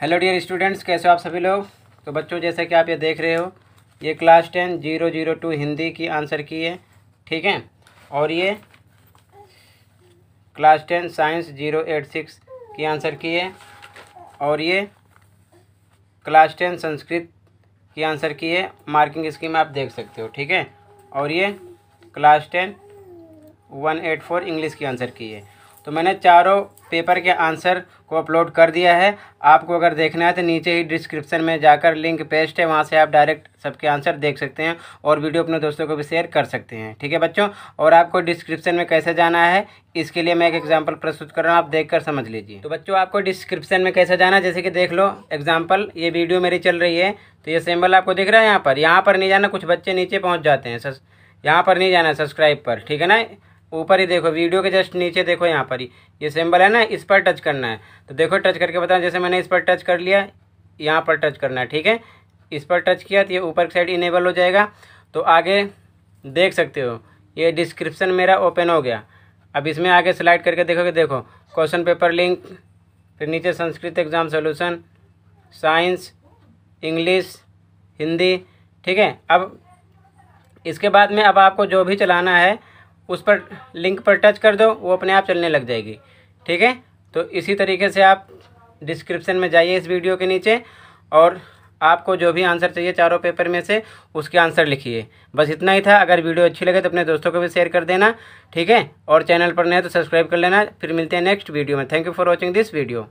hello dear students कैसे हो आप सभी लोग तो बच्चों जैसे कि आप ये देख रहे हो ये class ten zero zero two Hindi की आंसर की है ठीक है और ये class ten science zero eight six की आंसर की है और ये क्लास टेन संस्कृत की आंसर की है मार्किंग स्कीम आप देख सकते हो ठीक है और ये class ten one eight four English की आंसर की है तो मैंने चारों पेपर के आंसर को अपलोड कर दिया है आपको अगर देखना है तो नीचे ही डिस्क्रिप्शन में जाकर लिंक पेस्ट है वहाँ से आप डायरेक्ट सबके आंसर देख सकते हैं और वीडियो अपने दोस्तों को भी शेयर कर सकते हैं ठीक है बच्चों और आपको डिस्क्रिप्शन में कैसे जाना है इसके लिए मैं एक एग्जाम्पल प्रस्तुत कर रहा हूँ आप देख कर समझ लीजिए तो बच्चों आपको डिस्क्रिप्शन में कैसे जाना जैसे कि देख लो एग्जाम्पल ये वीडियो मेरी चल रही है तो ये सिम्बल आपको दिख रहा है यहाँ पर यहाँ पर नहीं जाना कुछ बच्चे नीचे पहुँच जाते हैं यहाँ पर नहीं जाना सब्सक्राइब पर ठीक है ना ऊपर ही देखो वीडियो के जस्ट नीचे देखो यहाँ पर ही ये सिंबल है ना इस पर टच करना है तो देखो टच करके बताना जैसे मैंने इस पर टच कर लिया यहाँ पर टच करना है ठीक है इस पर टच किया तो ये ऊपर की साइड इनेबल हो जाएगा तो आगे देख सकते हो ये डिस्क्रिप्सन मेरा ओपन हो गया अब इसमें आगे सिलेक्ट करके देखोगे देखो क्वेश्चन पेपर लिंक फिर नीचे Sanskrit exam solution science English Hindi ठीक है अब इसके बाद में अब आपको जो भी चलाना है उस पर लिंक पर टच कर दो वो अपने आप चलने लग जाएगी ठीक है तो इसी तरीके से आप डिस्क्रिप्शन में जाइए इस वीडियो के नीचे और आपको जो भी आंसर चाहिए चारों पेपर में से उसके आंसर लिखिए बस इतना ही था अगर वीडियो अच्छी लगे तो अपने दोस्तों को भी शेयर कर देना ठीक है और चैनल पर नए तो सब्सक्राइब कर लेना फिर मिलते हैं नेक्स्ट वीडियो में thank you for watching this video